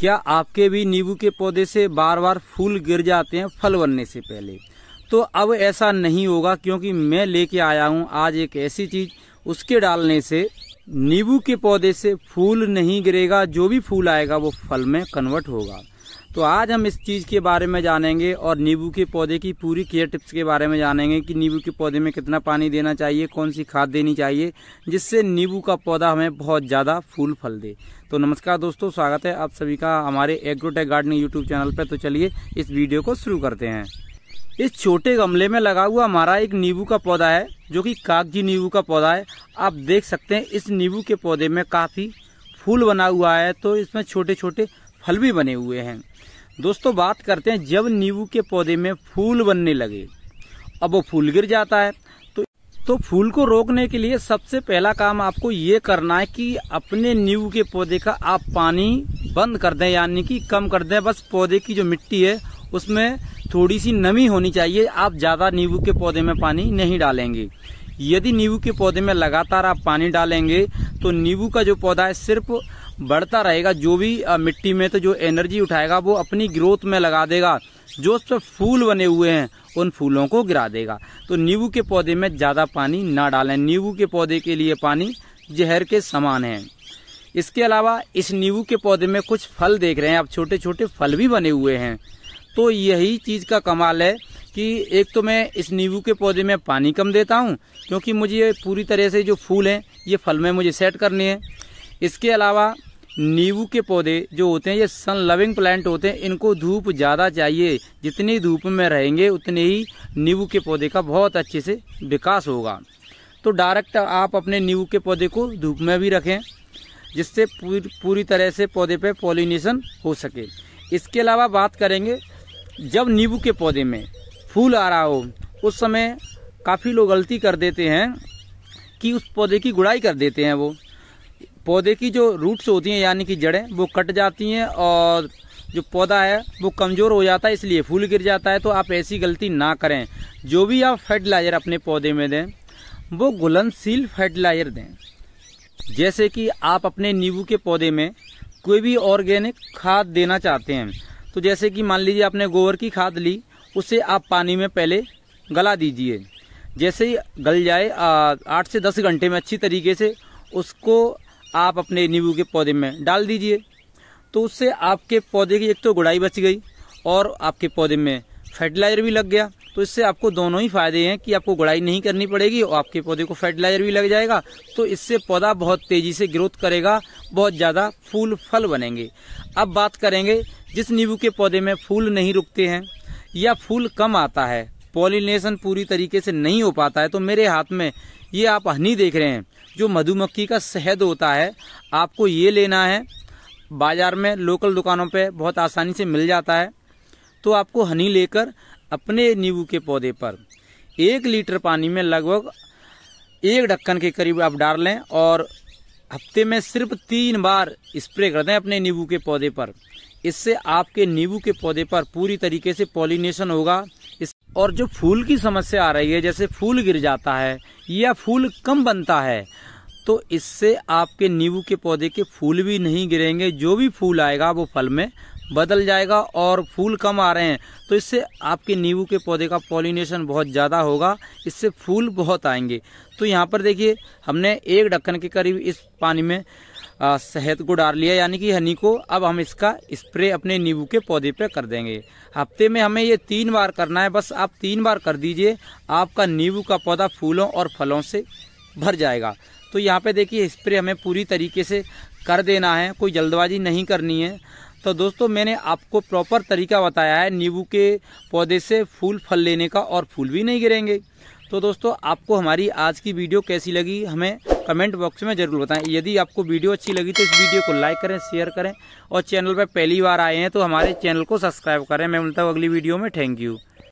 क्या आपके भी नींबू के पौधे से बार बार फूल गिर जाते हैं फल बनने से पहले तो अब ऐसा नहीं होगा क्योंकि मैं लेके आया हूँ आज एक ऐसी चीज़ उसके डालने से नींबू के पौधे से फूल नहीं गिरेगा जो भी फूल आएगा वो फल में कन्वर्ट होगा तो आज हम इस चीज़ के बारे में जानेंगे और नींबू के पौधे की पूरी केयर टिप्स के बारे में जानेंगे कि नींबू के पौधे में कितना पानी देना चाहिए कौन सी खाद देनी चाहिए जिससे नींबू का पौधा हमें बहुत ज़्यादा फूल फल दे तो नमस्कार दोस्तों स्वागत है आप सभी का हमारे एग्रोटेक गार्डनिंग यूट्यूब चैनल पर तो चलिए इस वीडियो को शुरू करते हैं इस छोटे गमले में लगा हुआ हमारा एक नींबू का पौधा है जो कि कागजी नींबू का पौधा है आप देख सकते हैं इस नींबू के पौधे में काफ़ी फूल बना हुआ है तो इसमें छोटे छोटे फल भी बने हुए हैं दोस्तों बात करते हैं जब नींबू के पौधे में फूल बनने लगे अब वो फूल गिर जाता है तो तो फूल को रोकने के लिए सबसे पहला काम आपको ये करना है कि अपने नींबू के पौधे का आप पानी बंद कर दें यानी कि कम कर दें बस पौधे की जो मिट्टी है उसमें थोड़ी सी नमी होनी चाहिए आप ज़्यादा नींबू के पौधे में पानी नहीं डालेंगे यदि नींबू के पौधे में लगातार आप पानी डालेंगे तो नींबू का जो पौधा है सिर्फ बढ़ता रहेगा जो भी मिट्टी में तो जो एनर्जी उठाएगा वो अपनी ग्रोथ में लगा देगा जो उस पर फूल बने हुए हैं उन फूलों को गिरा देगा तो नींबू के पौधे में ज़्यादा पानी ना डालें नींबू के पौधे के लिए पानी जहर के समान है इसके अलावा इस नींबू के पौधे में कुछ फल देख रहे हैं आप छोटे छोटे फल भी बने हुए हैं तो यही चीज़ का कमाल है कि एक तो मैं इस नींबू के पौधे में पानी कम देता हूँ क्योंकि मुझे पूरी तरह से जो फूल हैं ये फल में मुझे सेट करने हैं इसके अलावा नींबू के पौधे जो होते हैं ये सन लविंग प्लांट होते हैं इनको धूप ज़्यादा चाहिए जितनी धूप में रहेंगे उतने ही नींबू के पौधे का बहुत अच्छे से विकास होगा तो डायरेक्ट आप अपने नींबू के पौधे को धूप में भी रखें जिससे पूरी पूरी तरह से पौधे पर पॉलिनेशन हो सके इसके अलावा बात करेंगे जब नींबू के पौधे में फूल आ रहा हो उस समय काफ़ी लोग गलती कर देते हैं कि उस पौधे की गुड़ाई कर देते हैं वो पौधे की जो रूट्स होती हैं यानी कि जड़ें वो कट जाती हैं और जो पौधा है वो कमज़ोर हो जाता है इसलिए फूल गिर जाता है तो आप ऐसी गलती ना करें जो भी आप फर्टिलाइज़र अपने पौधे में दें वो घुलनशील फर्टिलाइज़र दें जैसे कि आप अपने नींबू के पौधे में कोई भी ऑर्गेनिक खाद देना चाहते हैं तो जैसे कि मान लीजिए आपने गोबर की खाद ली उसे आप पानी में पहले गला दीजिए जैसे ही गल जाए आठ से दस घंटे में अच्छी तरीके से उसको आप अपने नींबू के पौधे में डाल दीजिए तो उससे आपके पौधे की एक तो गुड़ाई बच गई और आपके पौधे में फर्टिलाइजर भी लग गया तो इससे आपको दोनों ही फायदे हैं कि आपको गुड़ाई नहीं करनी पड़ेगी और आपके पौधे को फर्टिलाइजर भी लग जाएगा तो इससे पौधा बहुत तेजी से ग्रोथ करेगा बहुत ज़्यादा फूल फल बनेंगे अब बात करेंगे जिस नींबू के पौधे में फूल नहीं रुकते हैं या फूल कम आता है पॉलिनेशन पूरी तरीके से नहीं हो पाता है तो मेरे हाथ में ये आप हनी देख रहे हैं जो मधुमक्खी का शहद होता है आपको ये लेना है बाज़ार में लोकल दुकानों पे बहुत आसानी से मिल जाता है तो आपको हनी लेकर अपने नींबू के पौधे पर एक लीटर पानी में लगभग एक ढक्कन के करीब आप डाल लें और हफ्ते में सिर्फ तीन बार स्प्रे कर दें अपने नींबू के पौधे पर इससे आपके नींबू के पौधे पर पूरी तरीके से पॉलिनेशन होगा इस और जो फूल की समस्या आ रही है जैसे फूल गिर जाता है या फूल कम बनता है तो इससे आपके नींबू के पौधे के फूल भी नहीं गिरेंगे जो भी फूल आएगा वो फल में बदल जाएगा और फूल कम आ रहे हैं तो इससे आपके नींबू के पौधे का पॉलिनेशन बहुत ज़्यादा होगा इससे फूल बहुत आएंगे तो यहाँ पर देखिए हमने एक ढक्कन के करीब इस पानी में शहद को डाल लिया यानी कि हनी को अब हम इसका स्प्रे अपने नींबू के पौधे पे कर देंगे हफ्ते में हमें ये तीन बार करना है बस आप तीन बार कर दीजिए आपका नींबू का पौधा फूलों और फलों से भर जाएगा तो यहाँ पे देखिए स्प्रे हमें पूरी तरीके से कर देना है कोई जल्दबाजी नहीं करनी है तो दोस्तों मैंने आपको प्रॉपर तरीका बताया है नींबू के पौधे से फूल फल लेने का और फूल भी नहीं गिरेंगे तो दोस्तों आपको हमारी आज की वीडियो कैसी लगी हमें कमेंट बॉक्स में ज़रूर बताएं यदि आपको वीडियो अच्छी लगी तो इस वीडियो को लाइक करें शेयर करें और चैनल पर पहली बार आए हैं तो हमारे चैनल को सब्सक्राइब करें मैं मिलता हूँ अगली वीडियो में थैंक यू